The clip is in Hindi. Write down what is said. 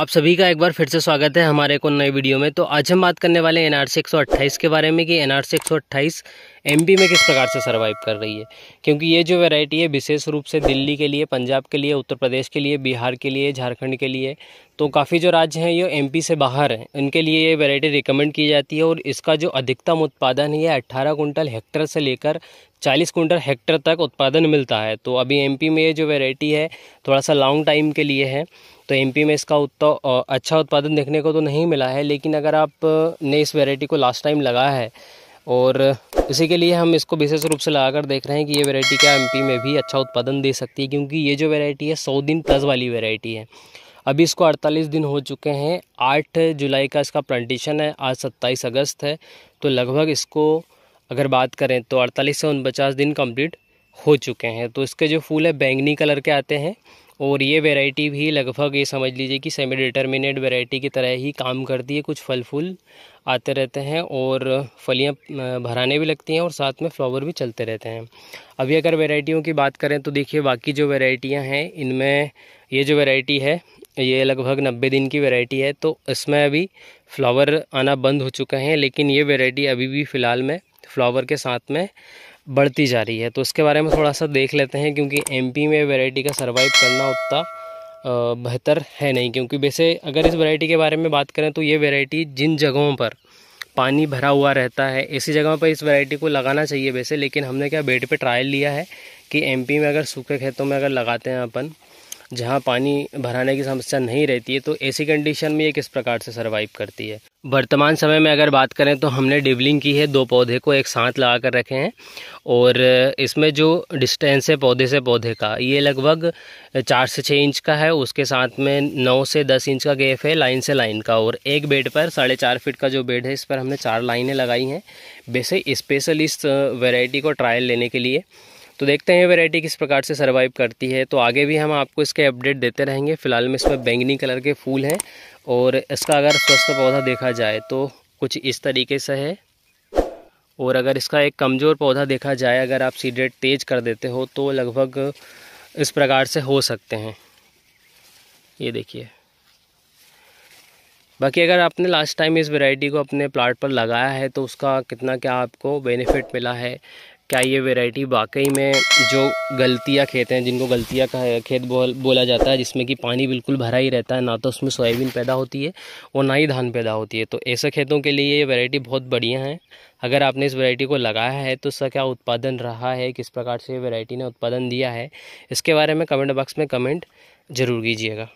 आप सभी का एक बार फिर से स्वागत है हमारे को नए वीडियो में तो आज हम बात करने वाले हैं एनआरसी एक oh के बारे में कि एनआरसी एक एमपी में किस प्रकार से सर्वाइव कर रही है क्योंकि ये जो वैरायटी है विशेष रूप से दिल्ली के लिए पंजाब के लिए उत्तर प्रदेश के लिए बिहार के लिए झारखंड के लिए तो काफ़ी जो राज्य हैं ये एमपी से बाहर हैं उनके लिए ये वैरायटी रिकमेंड की जाती है और इसका जो अधिकतम उत्पादन है अट्ठारह कुंटल हेक्टर से लेकर चालीस कुंटल हेक्टर तक उत्पादन मिलता है तो अभी एमपी में ये जो वैरायटी है थोड़ा सा लॉन्ग टाइम के लिए है तो एमपी में इसका उत्ता अच्छा उत्पादन देखने को तो नहीं मिला है लेकिन अगर आप ने इस वेराइटी को लास्ट टाइम लगाया है और इसी के लिए हम इसको विशेष रूप से लगाकर देख रहे हैं कि ये वेरायटी क्या एम में भी अच्छा उत्पादन दे सकती है क्योंकि ये जो वेरायटी है सौ दिन तज वाली वेरायटी है अभी इसको 48 दिन हो चुके हैं 8 जुलाई का इसका प्लांटेशन है आज 27 अगस्त है तो लगभग इसको अगर बात करें तो 48 से उनपचास दिन कंप्लीट हो चुके हैं तो इसके जो फूल है बैंगनी कलर के आते हैं और ये वैरायटी भी लगभग ये समझ लीजिए कि सेमी डिटर्मिनेट वैरायटी की तरह ही काम करती है कुछ फल फूल आते रहते हैं और फलियां भराने भी लगती हैं और साथ में फ्लावर भी चलते रहते हैं अभी अगर वेराइटियों की बात करें तो देखिए बाकी जो वैरायटियां हैं इनमें ये जो वैरायटी है ये लगभग नब्बे दिन की वेराइटी है तो इसमें अभी फ्लावर आना बंद हो चुके हैं लेकिन ये वेराइटी अभी भी फ़िलहाल में फ्लावर के साथ में बढ़ती जा रही है तो उसके बारे में थोड़ा सा देख लेते हैं क्योंकि एमपी में वेराइटी का सर्वाइव करना उतना बेहतर है नहीं क्योंकि वैसे अगर इस वेराइटी के बारे में बात करें तो ये वेराइटी जिन जगहों पर पानी भरा हुआ रहता है ऐसी जगह पर इस वैरायटी को लगाना चाहिए वैसे लेकिन हमने क्या बेड पे ट्रायल लिया है कि एमपी में अगर सूखे खेतों में अगर लगाते हैं अपन जहाँ पानी भराने की समस्या नहीं रहती है तो ऐसी कंडीशन में ये किस प्रकार से सर्वाइव करती है वर्तमान समय में अगर बात करें तो हमने डिबलिंग की है दो पौधे को एक साथ लगा कर रखे हैं और इसमें जो डिस्टेंस है पौधे से पौधे का ये लगभग चार से छः इंच का है उसके साथ में नौ से दस इंच का गैप है लाइन से लाइन का और एक बेड पर साढ़े चार फिट का जो बेड है इस पर हमने चार लाइनें लगाई हैं वैसे स्पेशल इस वेराइटी को ट्रायल लेने के लिए तो देखते हैं वेराइटी किस प्रकार से सर्वाइव करती है तो आगे भी हम आपको इसके अपडेट देते रहेंगे फ़िलहाल में इसमें बैंगनी कलर के फूल हैं और इसका अगर स्वस्थ पौधा देखा जाए तो कुछ इस तरीके से है और अगर इसका एक कमज़ोर पौधा देखा जाए अगर आप सीडेट तेज़ कर देते हो तो लगभग इस प्रकार से हो सकते हैं ये देखिए बाकी अगर आपने लास्ट टाइम इस वैरायटी को अपने प्लाट पर लगाया है तो उसका कितना क्या आपको बेनिफिट मिला है क्या ये वेराइटी वाकई में जो गलतियाँ खेत हैं जिनको गलतियाँ का खेत बोल बोला जाता है जिसमें कि पानी बिल्कुल भरा ही रहता है ना तो उसमें सोयाबीन पैदा होती है और ना ही धान पैदा होती है तो ऐसे खेतों के लिए ये वेराइटी बहुत बढ़िया है अगर आपने इस वैरायटी को लगाया है तो उसका क्या उत्पादन रहा है किस प्रकार से ये वेराइटी ने उत्पादन दिया है इसके बारे में कमेंट बॉक्स में कमेंट ज़रूर कीजिएगा